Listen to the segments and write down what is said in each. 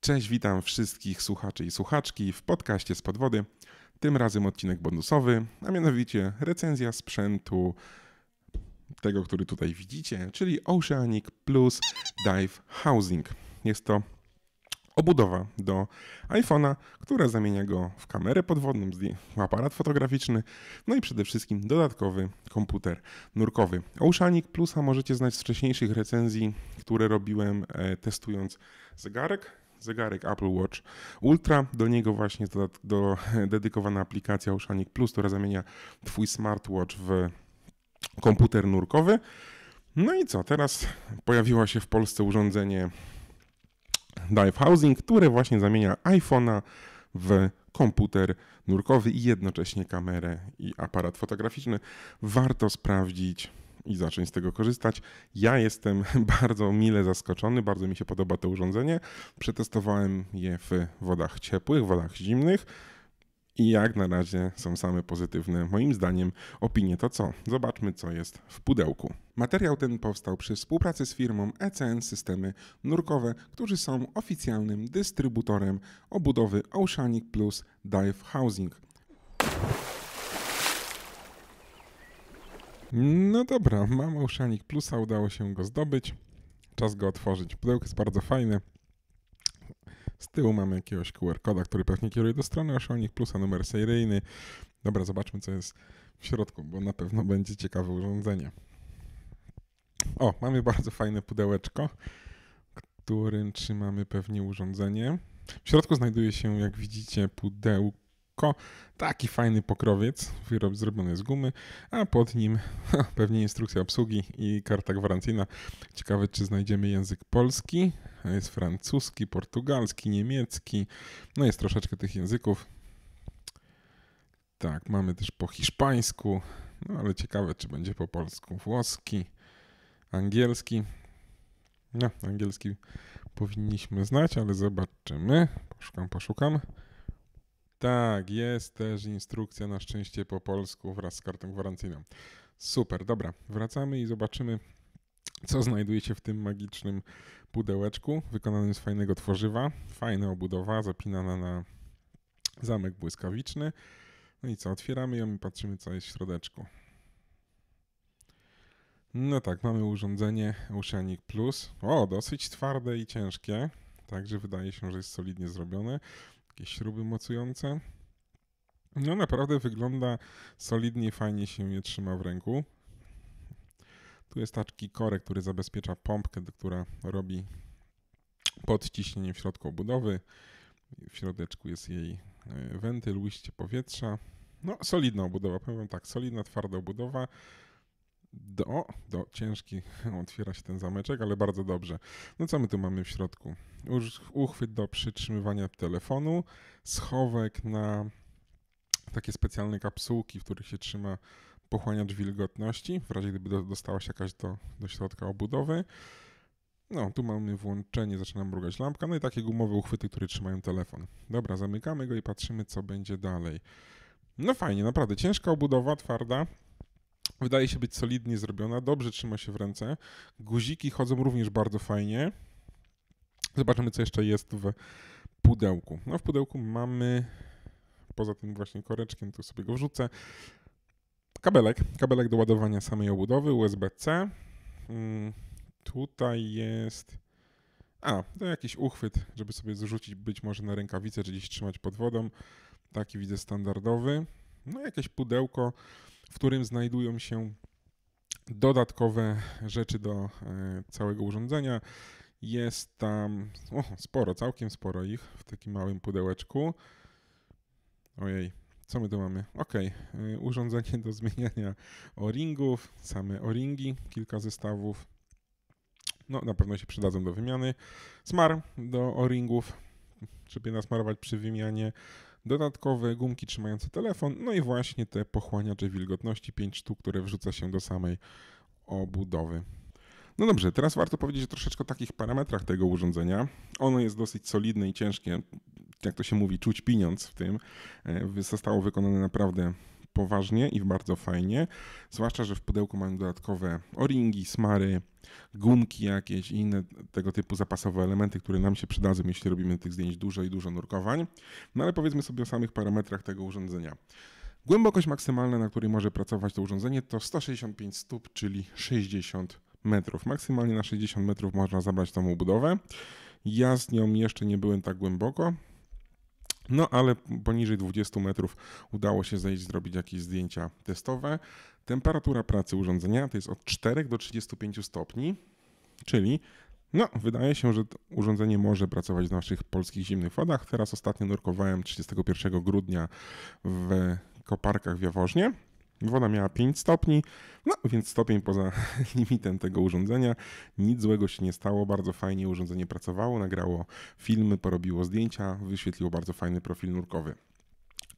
Cześć, witam wszystkich słuchaczy i słuchaczki w podcaście z podwody. Tym razem odcinek bonusowy, a mianowicie recenzja sprzętu tego, który tutaj widzicie, czyli Oceanic Plus Dive Housing. Jest to obudowa do iPhone'a, która zamienia go w kamerę podwodną, aparat fotograficzny, no i przede wszystkim dodatkowy komputer nurkowy. Oceanic Plusa możecie znać z wcześniejszych recenzji, które robiłem e, testując zegarek zegarek Apple Watch Ultra. Do niego właśnie do, do dedykowana aplikacja Oceanic Plus, która zamienia Twój smartwatch w komputer nurkowy. No i co, teraz pojawiło się w Polsce urządzenie Dive Housing, które właśnie zamienia iPhone'a w komputer nurkowy i jednocześnie kamerę i aparat fotograficzny. Warto sprawdzić i zacząć z tego korzystać. Ja jestem bardzo mile zaskoczony, bardzo mi się podoba to urządzenie. Przetestowałem je w wodach ciepłych, wodach zimnych. I jak na razie są same pozytywne, moim zdaniem, opinie. To co? Zobaczmy, co jest w pudełku. Materiał ten powstał przy współpracy z firmą ECN Systemy Nurkowe, którzy są oficjalnym dystrybutorem obudowy Oceanic Plus Dive Housing. No dobra, mam Oceanic Plusa, udało się go zdobyć. Czas go otworzyć. Pudełko jest bardzo fajne. Z tyłu mamy jakiegoś QR koda, który pewnie kieruje do strony Oceanic Plusa, numer seryjny. Dobra, zobaczmy co jest w środku, bo na pewno będzie ciekawe urządzenie. O, mamy bardzo fajne pudełeczko, w którym trzymamy pewnie urządzenie. W środku znajduje się, jak widzicie, pudełko lekko. Taki fajny pokrowiec, wyrob zrobiony z gumy, a pod nim pewnie instrukcja obsługi i karta gwarancyjna. Ciekawe, czy znajdziemy język polski, jest francuski, portugalski, niemiecki, no jest troszeczkę tych języków. Tak, mamy też po hiszpańsku, no ale ciekawe, czy będzie po polsku, włoski, angielski. No, angielski powinniśmy znać, ale zobaczymy. Poszukam, poszukam. Tak, jest też instrukcja na szczęście po polsku wraz z kartą gwarancyjną. Super, dobra, wracamy i zobaczymy, co znajdujecie w tym magicznym pudełeczku wykonanym z fajnego tworzywa. Fajna obudowa, zapinana na zamek błyskawiczny. No i co, otwieramy ją i patrzymy, co jest w środeczku. No tak, mamy urządzenie Oceanic Plus. O, dosyć twarde i ciężkie, także wydaje się, że jest solidnie zrobione jakieś śruby mocujące. No naprawdę wygląda solidnie, fajnie się je trzyma w ręku. Tu jest taki korek, który zabezpiecza pompkę, która robi podciśnienie w środku obudowy. W środeczku jest jej e, wentyl, ujście powietrza. No solidna obudowa, powiem tak, solidna, twarda obudowa. Do, do, ciężki otwiera się ten zameczek, ale bardzo dobrze. No co my tu mamy w środku? Uchwyt do przytrzymywania telefonu, schowek na takie specjalne kapsułki, w których się trzyma pochłaniacz wilgotności, w razie gdyby dostała się jakaś do, do środka obudowy. No, tu mamy włączenie, zaczyna mrugać lampka, no i takie gumowe uchwyty, które trzymają telefon. Dobra, zamykamy go i patrzymy, co będzie dalej. No fajnie, naprawdę ciężka obudowa, twarda, Wydaje się być solidnie zrobiona, dobrze trzyma się w ręce. Guziki chodzą również bardzo fajnie. Zobaczymy, co jeszcze jest w pudełku. No, w pudełku mamy, poza tym właśnie koreczkiem, tu sobie go wrzucę, kabelek. Kabelek do ładowania samej obudowy USB-C. Hmm, tutaj jest. A, to jakiś uchwyt, żeby sobie zrzucić być może na rękawicę, czy gdzieś trzymać pod wodą. Taki widzę standardowy. No, jakieś pudełko w którym znajdują się dodatkowe rzeczy do e, całego urządzenia. Jest tam o, sporo, całkiem sporo ich w takim małym pudełeczku. Ojej, co my tu mamy? Ok, e, urządzenie do zmieniania o-ringów, same o-ringi, kilka zestawów. No, na pewno się przydadzą do wymiany. Smar do o-ringów, żeby nasmarować przy wymianie dodatkowe gumki trzymające telefon, no i właśnie te pochłaniacze wilgotności, 5 sztuk, które wrzuca się do samej obudowy. No dobrze, teraz warto powiedzieć o troszeczkę o takich parametrach tego urządzenia. Ono jest dosyć solidne i ciężkie, jak to się mówi, czuć pieniądz w tym. E, zostało wykonane naprawdę poważnie i bardzo fajnie. Zwłaszcza, że w pudełku mamy dodatkowe oringi, smary, gumki jakieś i inne tego typu zapasowe elementy, które nam się przydadzą, jeśli robimy tych zdjęć dużo i dużo nurkowań. No ale powiedzmy sobie o samych parametrach tego urządzenia. Głębokość maksymalna, na której może pracować to urządzenie to 165 stóp, czyli 60 metrów. Maksymalnie na 60 metrów można zabrać tą budowę. Ja z nią jeszcze nie byłem tak głęboko, no ale poniżej 20 metrów udało się zejść, zrobić jakieś zdjęcia testowe. Temperatura pracy urządzenia to jest od 4 do 35 stopni, czyli no, wydaje się, że urządzenie może pracować w naszych polskich zimnych wodach. Teraz ostatnio nurkowałem 31 grudnia w koparkach w Jaworznie Woda miała 5 stopni, no więc stopień poza limitem tego urządzenia. Nic złego się nie stało, bardzo fajnie urządzenie pracowało, nagrało filmy, porobiło zdjęcia, wyświetliło bardzo fajny profil nurkowy.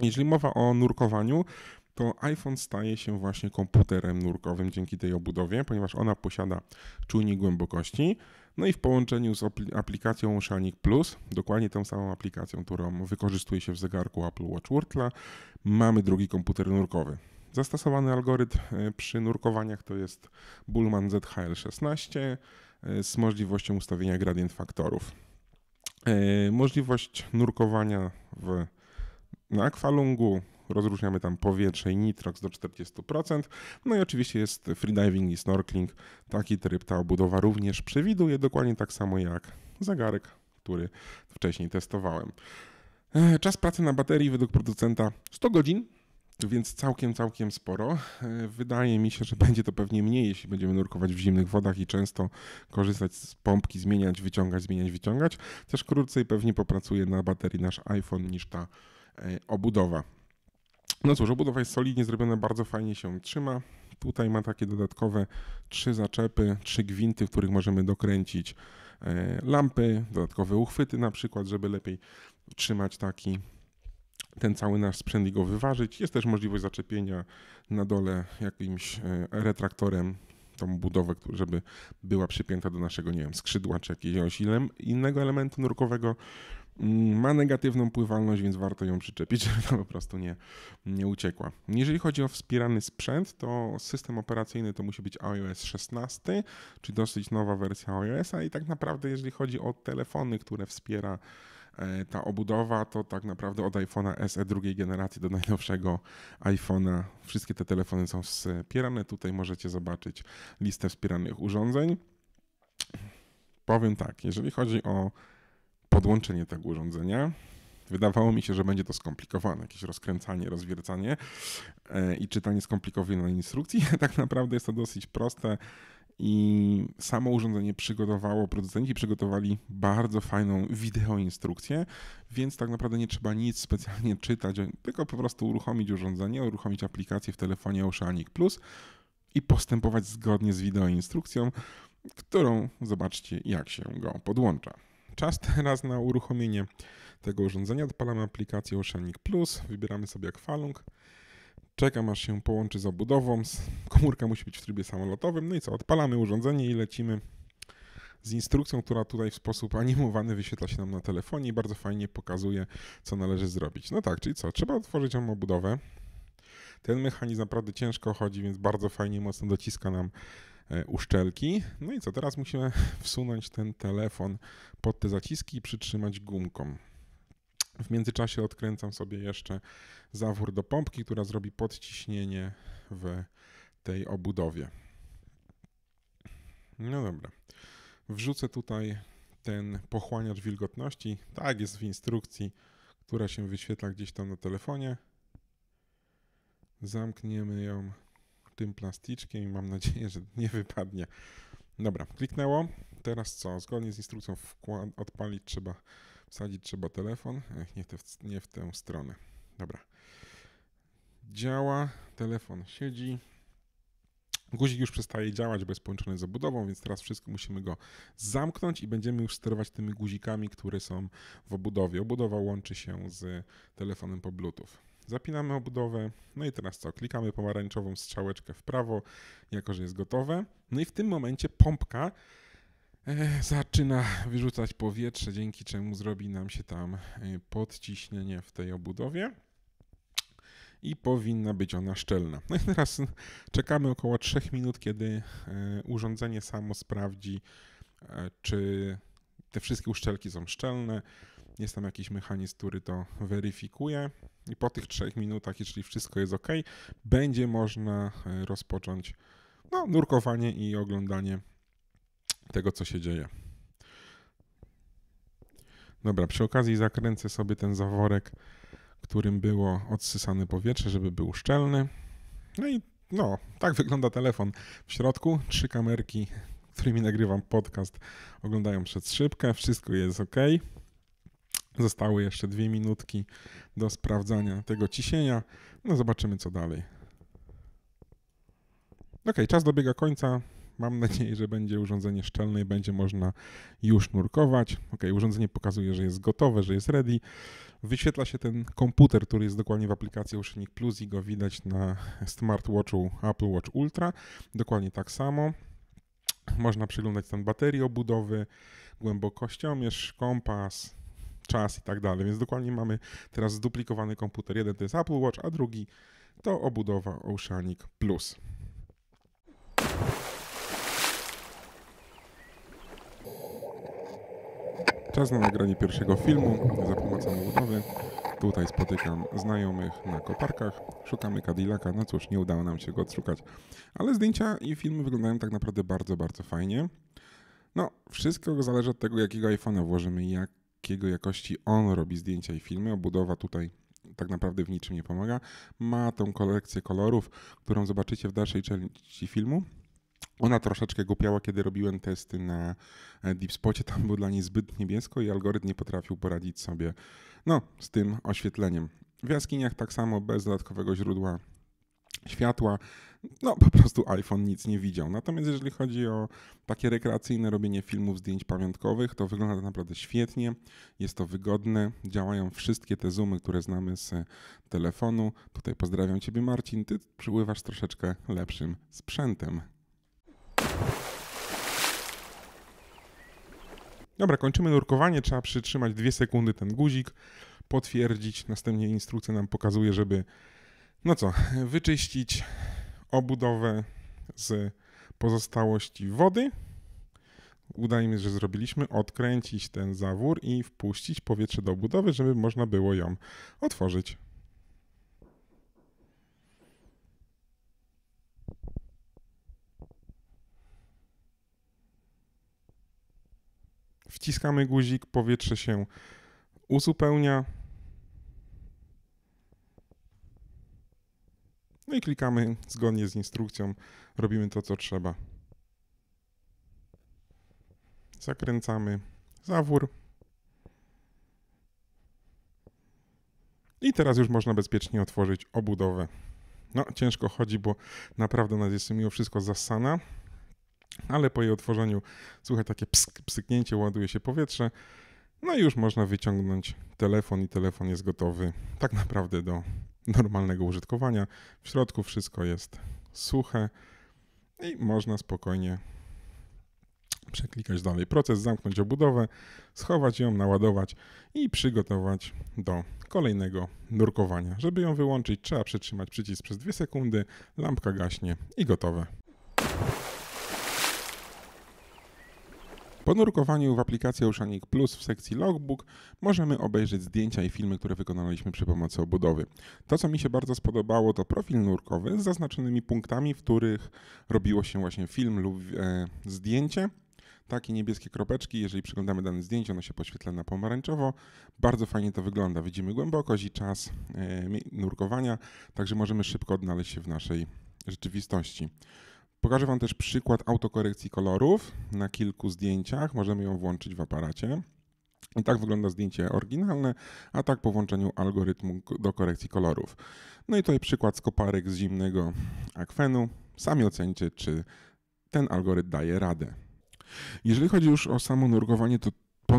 Jeżeli mowa o nurkowaniu, to iPhone staje się właśnie komputerem nurkowym dzięki tej obudowie, ponieważ ona posiada czujnik głębokości. No i w połączeniu z aplikacją Szalnik Plus, dokładnie tą samą aplikacją, którą wykorzystuje się w zegarku Apple Watch Urtla, mamy drugi komputer nurkowy. Zastosowany algorytm e, przy nurkowaniach to jest Bullman ZHL16 e, z możliwością ustawienia gradient faktorów. E, możliwość nurkowania w, na akwalungu, rozróżniamy tam powietrze i nitrox do 40%. No i oczywiście jest freediving i snorkeling. Taki tryb ta obudowa również przewiduje, dokładnie tak samo jak zegarek, który wcześniej testowałem. Czas pracy na baterii według producenta 100 godzin więc całkiem, całkiem sporo. E, wydaje mi się, że będzie to pewnie mniej, jeśli będziemy nurkować w zimnych wodach i często korzystać z pompki, zmieniać, wyciągać, zmieniać, wyciągać. Też krócej pewnie popracuje na baterii nasz iPhone niż ta e, obudowa. No cóż, obudowa jest solidnie zrobiona, bardzo fajnie się trzyma. Tutaj ma takie dodatkowe trzy zaczepy, trzy gwinty, w których możemy dokręcić e, lampy, dodatkowe uchwyty na przykład, żeby lepiej trzymać taki ten cały nasz sprzęt i go wyważyć. Jest też możliwość zaczepienia na dole jakimś e, retraktorem tą budowę, żeby była przypięta do naszego, nie wiem, skrzydła czy jakiegoś innego elementu nurkowego. Mm, ma negatywną pływalność, więc warto ją przyczepić, żeby to po prostu nie, nie uciekła. Jeżeli chodzi o wspierany sprzęt, to system operacyjny to musi być iOS 16, czyli dosyć nowa wersja iOS-a i tak naprawdę jeżeli chodzi o telefony, które wspiera E, ta obudowa to tak naprawdę od iPhone'a SE drugiej generacji do najnowszego iPhone'a. Wszystkie te telefony są wspierane. Tutaj możecie zobaczyć listę wspieranych urządzeń. Powiem tak, jeżeli chodzi o podłączenie tego urządzenia, Wydawało mi się, że będzie to skomplikowane, jakieś rozkręcanie, rozwiercanie e, i czytanie skomplikowanej instrukcji. Tak naprawdę jest to dosyć proste i samo urządzenie przygotowało, producenci przygotowali bardzo fajną wideoinstrukcję, więc tak naprawdę nie trzeba nic specjalnie czytać, tylko po prostu uruchomić urządzenie, uruchomić aplikację w telefonie Oceanic Plus i postępować zgodnie z wideoinstrukcją, którą zobaczcie jak się go podłącza. Czas teraz na uruchomienie tego urządzenia. Odpalamy aplikację Oceanic Plus, wybieramy sobie akwalung. Czekam aż się połączy z obudową. Komórka musi być w trybie samolotowym. No i co? Odpalamy urządzenie i lecimy z instrukcją, która tutaj w sposób animowany wyświetla się nam na telefonie i bardzo fajnie pokazuje, co należy zrobić. No tak, czyli co? Trzeba otworzyć ją obudowę. Ten mechanizm naprawdę ciężko chodzi, więc bardzo fajnie mocno dociska nam e, uszczelki. No i co? Teraz musimy wsunąć ten telefon pod te zaciski i przytrzymać gumką. W międzyczasie odkręcam sobie jeszcze zawór do pompki, która zrobi podciśnienie w tej obudowie. No dobra. Wrzucę tutaj ten pochłaniacz wilgotności. Tak, jest w instrukcji, która się wyświetla gdzieś tam na telefonie. Zamkniemy ją tym plasticzkiem i mam nadzieję, że nie wypadnie. Dobra, kliknęło. Teraz co? Zgodnie z instrukcją odpalić trzeba Wsadzić trzeba telefon, nie, te, nie w tę stronę. Dobra. Działa, telefon siedzi. Guzik już przestaje działać, bo jest połączony z obudową, więc teraz wszystko musimy go zamknąć i będziemy już sterować tymi guzikami, które są w obudowie. Obudowa łączy się z telefonem po Bluetooth. Zapinamy obudowę, no i teraz co? Klikamy pomarańczową strzałeczkę w prawo, jako że jest gotowe. No i w tym momencie pompka E, zaczyna wyrzucać powietrze, dzięki czemu zrobi nam się tam e, podciśnienie w tej obudowie i powinna być ona szczelna. No i teraz czekamy około 3 minut, kiedy e, urządzenie samo sprawdzi, czy te wszystkie uszczelki są szczelne. Jest tam jakiś mechanizm, który to weryfikuje. I po tych 3 minutach, jeśli wszystko jest ok, będzie można rozpocząć no, nurkowanie i oglądanie tego, co się dzieje. Dobra, przy okazji zakręcę sobie ten zaworek, którym było odsysane powietrze, żeby był szczelny. No i no, tak wygląda telefon. W środku trzy kamerki, którymi nagrywam podcast, oglądają przez szybkę, wszystko jest ok. Zostały jeszcze dwie minutki do sprawdzania tego ciśnienia. No zobaczymy co dalej. Ok, czas dobiega końca. Mam nadzieję, że będzie urządzenie szczelne i będzie można już nurkować. Ok, urządzenie pokazuje, że jest gotowe, że jest ready. Wyświetla się ten komputer, który jest dokładnie w aplikacji Oceanic Plus i go widać na smartwatchu Apple Watch Ultra. Dokładnie tak samo. Można przeglądać stan baterii obudowy, głębokościomierz, kompas, czas i tak dalej. Więc dokładnie mamy teraz zduplikowany komputer. Jeden to jest Apple Watch, a drugi to obudowa Oceanic Plus. Czas na nagranie pierwszego filmu za pomocą budowy. Tutaj spotykam znajomych na koparkach, szukamy Cadillaca, no cóż, nie udało nam się go odszukać. Ale zdjęcia i filmy wyglądają tak naprawdę bardzo, bardzo fajnie. No, wszystko zależy od tego, jakiego iPhone'a włożymy i jakiego jakości on robi zdjęcia i filmy. Obudowa tutaj tak naprawdę w niczym nie pomaga. Ma tą kolekcję kolorów, którą zobaczycie w dalszej części filmu. Ona troszeczkę głupiała, kiedy robiłem testy na e, DeepSpocie, tam było dla niej zbyt niebiesko i algorytm nie potrafił poradzić sobie no, z tym oświetleniem. W jaskiniach tak samo, bez dodatkowego źródła światła, no po prostu iPhone nic nie widział. Natomiast jeżeli chodzi o takie rekreacyjne robienie filmów, zdjęć pamiątkowych, to wygląda to naprawdę świetnie, jest to wygodne, działają wszystkie te zoomy, które znamy z e, telefonu. Tutaj pozdrawiam Ciebie Marcin, Ty przybywasz troszeczkę lepszym sprzętem. Dobra, kończymy nurkowanie, trzeba przytrzymać dwie sekundy ten guzik, potwierdzić, następnie instrukcja nam pokazuje, żeby, no co, wyczyścić obudowę z pozostałości wody. Udajmy, że zrobiliśmy, odkręcić ten zawór i wpuścić powietrze do obudowy, żeby można było ją otworzyć. wciskamy guzik, powietrze się uzupełnia. No i klikamy zgodnie z instrukcją, robimy to co trzeba. Zakręcamy zawór. I teraz już można bezpiecznie otworzyć obudowę. No, ciężko chodzi, bo naprawdę nas jest mimo wszystko zasana ale po jej otworzeniu słuchaj takie psk, psyknięcie, ładuje się powietrze. No i już można wyciągnąć telefon i telefon jest gotowy tak naprawdę do normalnego użytkowania. W środku wszystko jest suche i można spokojnie przeklikać dalej proces, zamknąć obudowę, schować ją, naładować i przygotować do kolejnego nurkowania. Żeby ją wyłączyć, trzeba przytrzymać przycisk przez 2 sekundy, lampka gaśnie i gotowe. Po nurkowaniu w aplikacji Oceanic Plus w sekcji Logbook możemy obejrzeć zdjęcia i filmy, które wykonaliśmy przy pomocy obudowy. To, co mi się bardzo spodobało, to profil nurkowy z zaznaczonymi punktami, w których robiło się właśnie film lub e, zdjęcie takie niebieskie kropeczki, jeżeli przeglądamy dane zdjęcie, ono się poświetla na pomarańczowo. Bardzo fajnie to wygląda. Widzimy głębokość i czas e, nurkowania, także możemy szybko odnaleźć się w naszej rzeczywistości. Pokażę Wam też przykład autokorekcji kolorów na kilku zdjęciach. Możemy ją włączyć w aparacie. I tak wygląda zdjęcie oryginalne, a tak po włączeniu algorytmu do korekcji kolorów. No i tutaj przykład z koparek z zimnego akwenu. Sami ocencie, czy ten algorytm daje radę. Jeżeli chodzi już o samo nurkowanie, to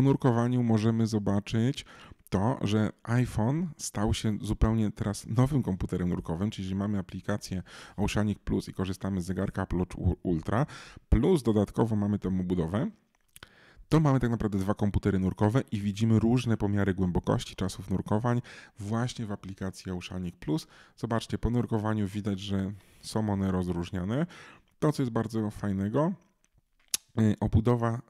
nurkowaniu możemy zobaczyć to, że iPhone stał się zupełnie teraz nowym komputerem nurkowym, czyli jeżeli mamy aplikację Oceanic Plus i korzystamy z zegarka Apple Watch Ultra, plus dodatkowo mamy tę budowę, to mamy tak naprawdę dwa komputery nurkowe i widzimy różne pomiary głębokości czasów nurkowań właśnie w aplikacji Oceanic Plus. Zobaczcie, po nurkowaniu widać, że są one rozróżniane. To, co jest bardzo fajnego, y, obudowa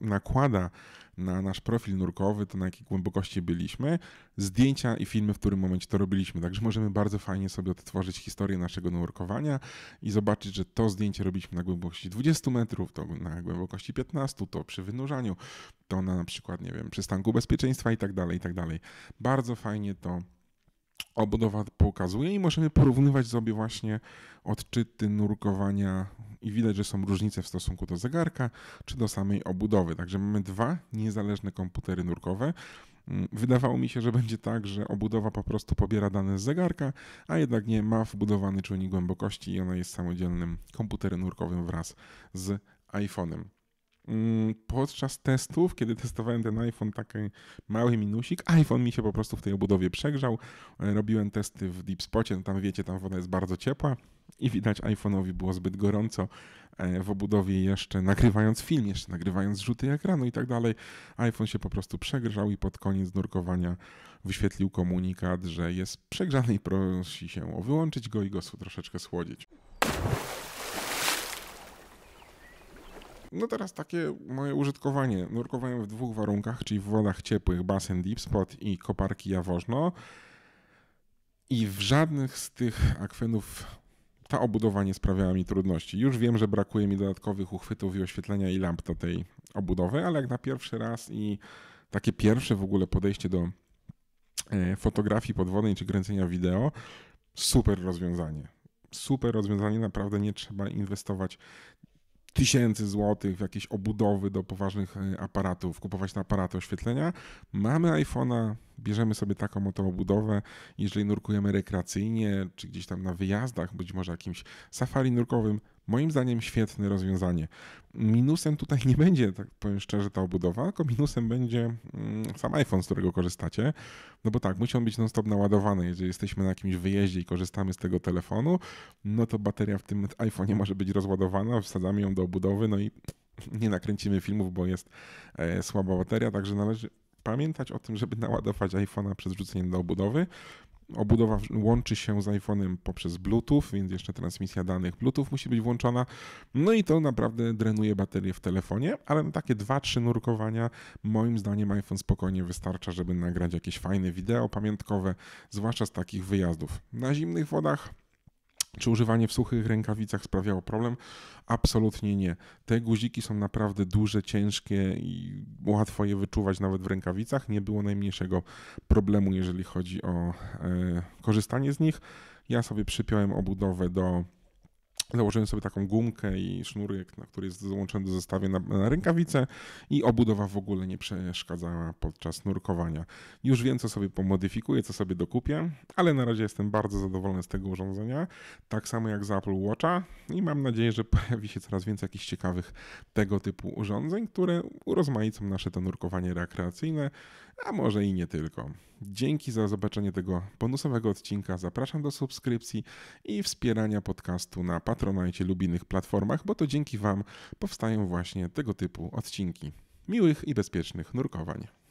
nakłada na nasz profil nurkowy, to na jakiej głębokości byliśmy, zdjęcia i filmy, w którym momencie to robiliśmy. Także możemy bardzo fajnie sobie odtworzyć historię naszego nurkowania i zobaczyć, że to zdjęcie robiliśmy na głębokości 20 metrów, to na głębokości 15, to przy wynurzaniu, to na, na przykład, nie wiem, przystanku bezpieczeństwa i tak dalej, i tak dalej. Bardzo fajnie to obudowa pokazuje i możemy porównywać sobie właśnie odczyty nurkowania i widać, że są różnice w stosunku do zegarka czy do samej obudowy. Także mamy dwa niezależne komputery nurkowe. Mm, wydawało mi się, że będzie tak, że obudowa po prostu pobiera dane z zegarka, a jednak nie ma wbudowany czujnik głębokości i ona jest samodzielnym komputerem nurkowym wraz z iPhone'em. Mm, podczas testów, kiedy testowałem ten iPhone, taki mały minusik, iPhone mi się po prostu w tej obudowie przegrzał. E, robiłem testy w Deep Spocie, no tam wiecie, tam woda jest bardzo ciepła i widać iPhone'owi było zbyt gorąco e, w obudowie jeszcze nagrywając film, jeszcze nagrywając rzuty ekranu i tak dalej. iPhone się po prostu przegrzał i pod koniec nurkowania wyświetlił komunikat, że jest przegrzany i prosi się o wyłączyć go i go troszeczkę schłodzić. No teraz takie moje użytkowanie. Nurkowałem w dwóch warunkach, czyli w wodach ciepłych, basen Deep Spot i koparki Jawożno. I w żadnych z tych akwenów ta obudowa nie sprawiała mi trudności. Już wiem, że brakuje mi dodatkowych uchwytów i oświetlenia i lamp do tej obudowy, ale jak na pierwszy raz i takie pierwsze w ogóle podejście do e, fotografii podwodnej czy kręcenia wideo, super rozwiązanie. Super rozwiązanie, naprawdę nie trzeba inwestować tysięcy złotych w jakieś obudowy do poważnych e, aparatów, kupować na aparaty oświetlenia. Mamy iPhone'a, bierzemy sobie taką oto jeżeli nurkujemy rekreacyjnie, czy gdzieś tam na wyjazdach, być może jakimś safari nurkowym, Moim zdaniem świetne rozwiązanie. Minusem tutaj nie będzie, tak powiem szczerze, ta obudowa, tylko minusem będzie mm, sam iPhone, z którego korzystacie. No bo tak, musi on być non-stop naładowany. Jeżeli jesteśmy na jakimś wyjeździe i korzystamy z tego telefonu, no to bateria w tym iPhone'ie może być rozładowana, wsadzamy ją do obudowy, no i nie nakręcimy filmów, bo jest e, słaba bateria, także należy pamiętać o tym, żeby naładować iPhone'a przez wrzucenie do obudowy. Obudowa łączy się z iPhone'em poprzez Bluetooth, więc jeszcze transmisja danych Bluetooth musi być włączona. No i to naprawdę drenuje baterię w telefonie, ale na takie 2-3 nurkowania moim zdaniem iPhone spokojnie wystarcza, żeby nagrać jakieś fajne wideo pamiątkowe, zwłaszcza z takich wyjazdów. Na zimnych wodach czy używanie w suchych rękawicach sprawiało problem? Absolutnie nie. Te guziki są naprawdę duże, ciężkie i łatwo je wyczuwać nawet w rękawicach. Nie było najmniejszego problemu, jeżeli chodzi o e, korzystanie z nich. Ja sobie przypiąłem obudowę do Założyłem sobie taką gumkę i sznurek, na który jest złączony do zestawie na, na rękawice i obudowa w ogóle nie przeszkadzała podczas nurkowania. Już wiem, co sobie pomodyfikuję, co sobie dokupię, ale na razie jestem bardzo zadowolony z tego urządzenia, tak samo jak z Apple Watcha i mam nadzieję, że pojawi się coraz więcej jakichś ciekawych tego typu urządzeń, które urozmaicą nasze to nurkowanie rekreacyjne, a może i nie tylko. Dzięki za zobaczenie tego bonusowego odcinka. Zapraszam do subskrypcji i wspierania podcastu na Patronite lub innych platformach, bo to dzięki Wam powstają właśnie tego typu odcinki. Miłych i bezpiecznych nurkowań.